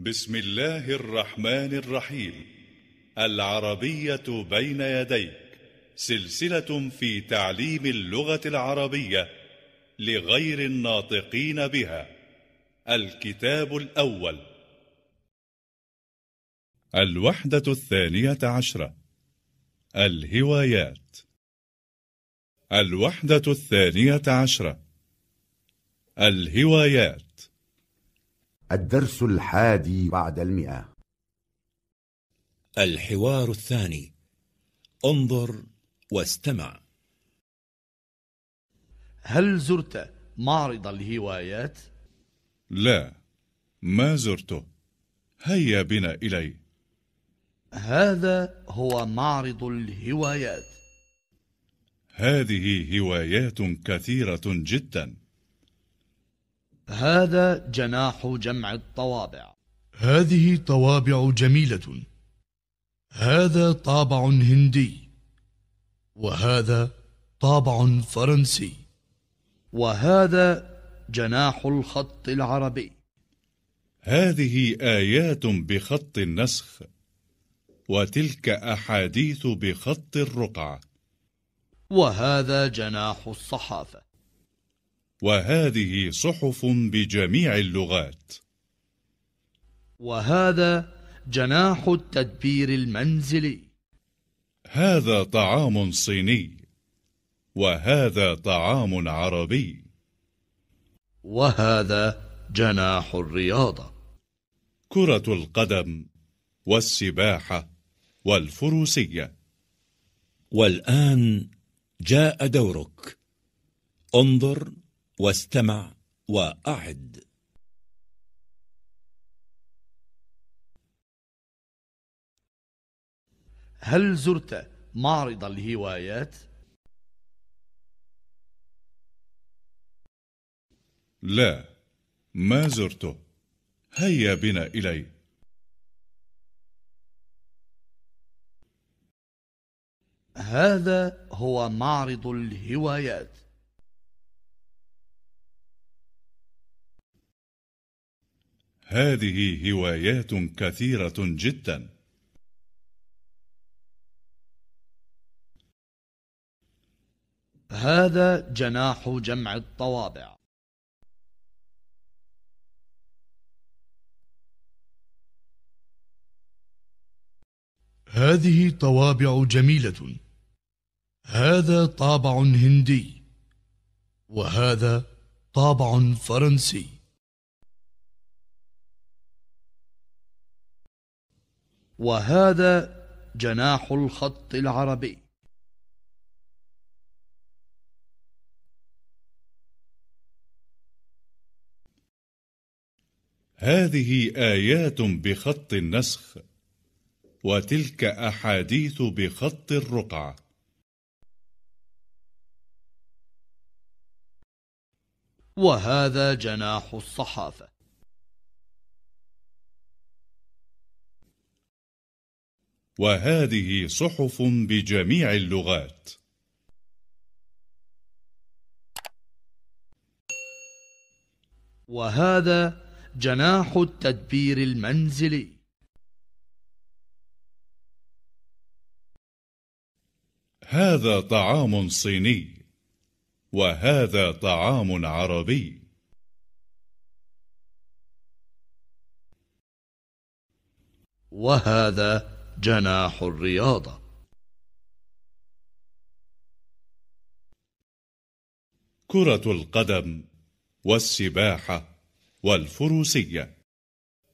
بسم الله الرحمن الرحيم العربية بين يديك سلسلة في تعليم اللغة العربية لغير الناطقين بها الكتاب الأول الوحدة الثانية عشرة الهوايات الوحدة الثانية عشرة الهوايات الدرس الحادي بعد المئة الحوار الثاني انظر واستمع هل زرت معرض الهوايات؟ لا ما زرته هيا بنا إليه هذا هو معرض الهوايات هذه هوايات كثيرة جداً هذا جناح جمع الطوابع هذه طوابع جميلة هذا طابع هندي وهذا طابع فرنسي وهذا جناح الخط العربي هذه آيات بخط النسخ وتلك أحاديث بخط الرقعة وهذا جناح الصحافة وهذه صحف بجميع اللغات وهذا جناح التدبير المنزلي هذا طعام صيني وهذا طعام عربي وهذا جناح الرياضة كرة القدم والسباحة والفروسية والآن جاء دورك انظر واستمع وأعد هل زرت معرض الهوايات؟ لا ما زرته هيا بنا إليه هذا هو معرض الهوايات هذه هوايات كثيرة جدا هذا جناح جمع الطوابع هذه طوابع جميلة هذا طابع هندي وهذا طابع فرنسي وهذا جناح الخط العربي هذه ايات بخط النسخ وتلك احاديث بخط الرقعه وهذا جناح الصحافه وهذه صحف بجميع اللغات وهذا جناح التدبير المنزلي هذا طعام صيني وهذا طعام عربي وهذا جناح الرياضة كرة القدم والسباحة والفروسية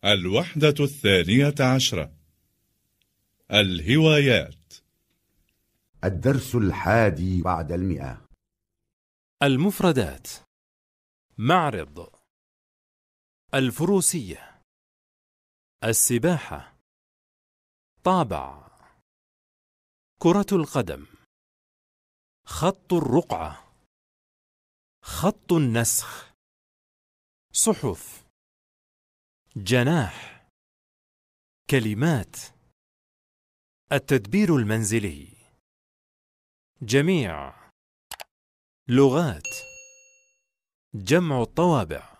الوحدة الثانية عشرة الهوايات الدرس الحادي بعد المئة المفردات معرض الفروسية السباحة طابع كرة القدم خط الرقعة خط النسخ صحف جناح كلمات التدبير المنزلي جميع لغات جمع الطوابع